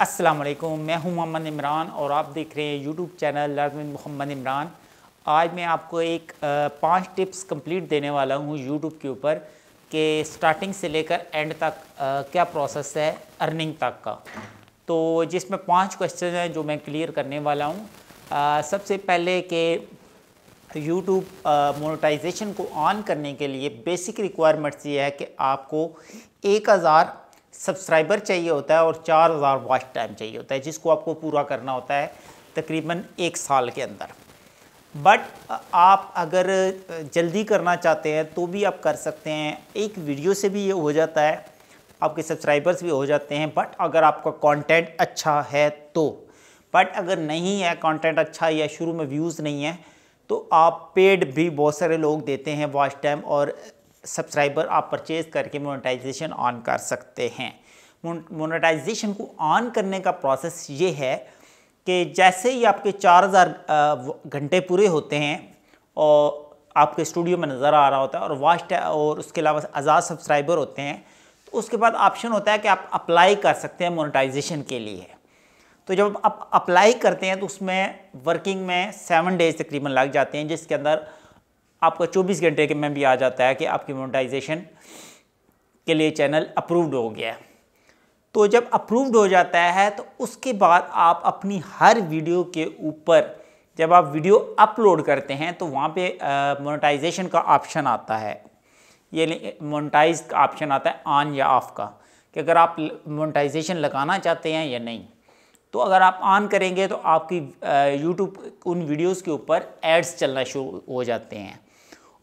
अस्सलाम वालेकुम मैं हूं मोहम्मद इमरान और आप देख रहे हैं YouTube channel learning Mohammad Imran आज मैं आपको एक पांच टिप्स कंप्लीट देने वाला हूं यूट्यूब के ऊपर कि स्टार्टिंग से लेकर एंड तक क्या प्रोसेस है अर्निंग तक का तो जिसमें पांच क्वेश्चन हैं जो मैं क्लियर करने वाला हूँ सबसे पहले कि यूट्यूब मोनोटाइजेशन को ऑन करने के लिए बेसिक रिक्वायरमेंट्स ये है कि आपको एक हज़ार सब्सक्राइबर चाहिए होता है और चार हज़ार वॉच टाइम चाहिए होता है जिसको आपको पूरा करना होता है तकरीबन एक साल के अंदर बट आप अगर जल्दी करना चाहते हैं तो भी आप कर सकते हैं एक वीडियो से भी ये हो जाता है आपके सब्सक्राइबर्स भी हो जाते हैं बट अगर आपका कंटेंट अच्छा है तो बट अगर नहीं है कंटेंट अच्छा या शुरू में व्यूज़ नहीं है तो आप पेड भी बहुत सारे लोग देते हैं वॉच टाइम और सब्सक्राइबर आप परचेज करके मोनेटाइजेशन ऑन कर सकते हैं मोनेटाइजेशन को ऑन करने का प्रोसेस ये है कि जैसे ही आपके 4000 घंटे पूरे होते हैं और आपके स्टूडियो में नज़र आ रहा होता है और वास्ट और उसके अलावा आज़ाद सब्सक्राइबर होते हैं तो उसके बाद ऑप्शन होता है कि आप अप्लाई कर सकते हैं मोनेटाइजेशन के लिए तो जब आप अप्लाई करते हैं तो उसमें वर्किंग में सेवन डेज तकरीबन लग जाते हैं जिसके अंदर आपका 24 घंटे के में भी आ जाता है कि आपकी मोनेटाइजेशन के लिए चैनल अप्रूव्ड हो गया है तो जब अप्रूव्ड हो जाता है तो उसके बाद आप अपनी हर वीडियो के ऊपर जब आप वीडियो अपलोड करते हैं तो वहाँ पे मोनेटाइजेशन का ऑप्शन आता है ये मोनेटाइज का ऑप्शन आता है ऑन या ऑफ का कि अगर आप मोनेटाइजेशन लगाना चाहते हैं या नहीं तो अगर आप ऑन करेंगे तो आपकी यूट्यूब उन वीडियोस के ऊपर एड्स चलना शुरू हो जाते हैं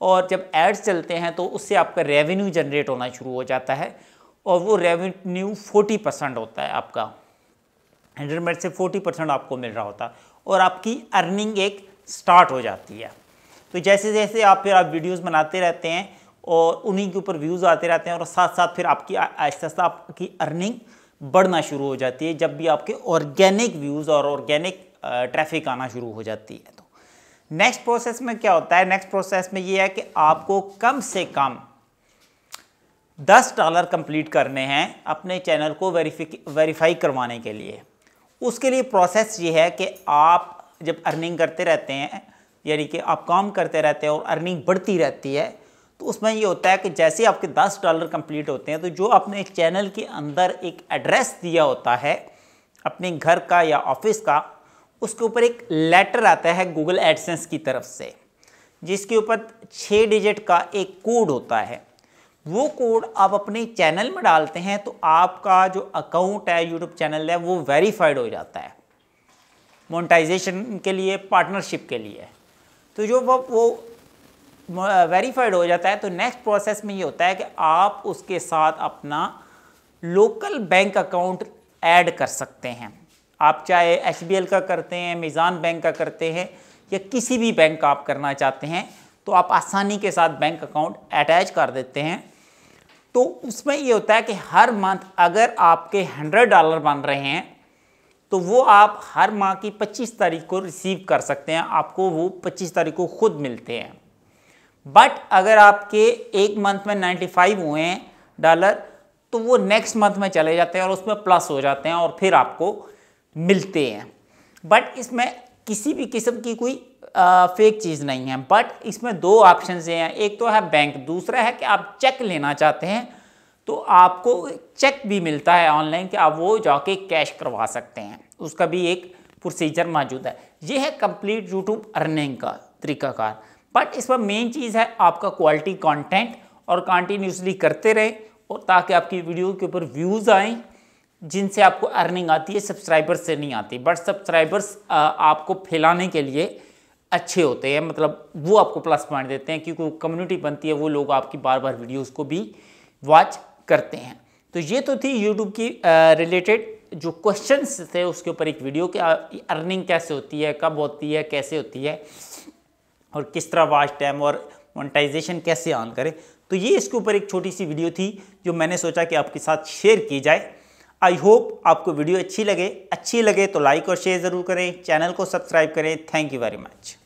और जब एड्स चलते हैं तो उससे आपका रेवेन्यू जनरेट होना शुरू हो जाता है और वो रेवेन्यू फोर्टी परसेंट होता है आपका हंड्रेड मिनट से फोर्टी परसेंट आपको मिल रहा होता है और आपकी अर्निंग एक स्टार्ट हो जाती है तो जैसे जैसे आप फिर आप वीडियोज़ बनाते रहते हैं और उन्हीं के ऊपर व्यूज़ आते रहते हैं और साथ साथ फिर आपकी आहिस्ता आहिस्ता आपकी अर्निंग बढ़ना शुरू हो जाती है जब भी आपके ऑर्गेनिक व्यूज़ और ऑर्गेनिक ट्रैफिक आना शुरू हो जाती है नेक्स्ट प्रोसेस में क्या होता है नेक्स्ट प्रोसेस में ये है कि आपको कम से कम दस डॉलर कंप्लीट करने हैं अपने चैनल को वेरीफिक वेरीफाई करवाने के लिए उसके लिए प्रोसेस ये है कि आप जब अर्निंग करते रहते हैं यानी कि आप काम करते रहते हैं और अर्निंग बढ़ती रहती है तो उसमें ये होता है कि जैसे आपके 10 डॉलर कंप्लीट होते हैं तो जो आपने चैनल के अंदर एक एड्रेस दिया होता है अपने घर का या ऑफिस का उसके ऊपर एक लेटर आता है गूगल एडसेंस की तरफ से जिसके ऊपर छः डिजिट का एक कोड होता है वो कोड आप अपने चैनल में डालते हैं तो आपका जो अकाउंट है यूट्यूब चैनल है वो वेरीफाइड हो जाता है मोनेटाइजेशन के लिए पार्टनरशिप के लिए तो जो वो वो वेरीफाइड हो जाता है तो नेक्स्ट प्रोसेस में ये होता है कि आप उसके साथ अपना लोकल बैंक अकाउंट ऐड कर सकते हैं आप चाहे एस का करते हैं मिज़ान बैंक का करते हैं या किसी भी बैंक का आप करना चाहते हैं तो आप आसानी के साथ बैंक अकाउंट अटैच कर देते हैं तो उसमें ये होता है कि हर मंथ अगर आपके हंड्रेड डॉलर बन रहे हैं तो वो आप हर माह की 25 तारीख को रिसीव कर सकते हैं आपको वो 25 तारीख को खुद मिलते हैं बट अगर आपके एक मंथ में 95 हुए हैं डॉलर तो वो नेक्स्ट मंथ में चले जाते हैं और उसमें प्लस हो जाते हैं और फिर आपको मिलते हैं बट इसमें किसी भी किस्म की कोई आ, फेक चीज़ नहीं है बट इसमें दो ऑप्शन हैं एक तो है बैंक दूसरा है कि आप चेक लेना चाहते हैं तो आपको चेक भी मिलता है ऑनलाइन कि आप वो जाके कैश करवा सकते हैं उसका भी एक प्रोसीजर मौजूद है ये है कंप्लीट यूट्यूब अर्निंग का तरीकाकार बट इसमें मेन चीज़ है आपका क्वालिटी कंटेंट और कंटिन्यूसली करते रहें और ताकि आपकी वीडियो के ऊपर व्यूज़ आएँ जिनसे आपको अर्निंग आती है सब्सक्राइबर्स से नहीं आती बट सब्सक्राइबर्स आपको फैलाने के लिए अच्छे होते हैं मतलब वो आपको प्लस पॉइंट देते हैं क्योंकि कम्युनिटी बनती है वो लोग आपकी बार बार वीडियोज़ को भी वॉच करते हैं तो ये तो थी यूट्यूब की रिलेटेड जो क्वेश्चन थे उसके ऊपर एक वीडियो के अर्निंग कैसे होती है कब होती है कैसे होती है और किस तरह वाच टाइम और मोनेटाइजेशन कैसे ऑन करें तो ये इसके ऊपर एक छोटी सी वीडियो थी जो मैंने सोचा कि आपके साथ शेयर की जाए आई होप आपको वीडियो अच्छी लगे अच्छी लगे तो लाइक और शेयर ज़रूर करें चैनल को सब्सक्राइब करें थैंक यू वेरी मच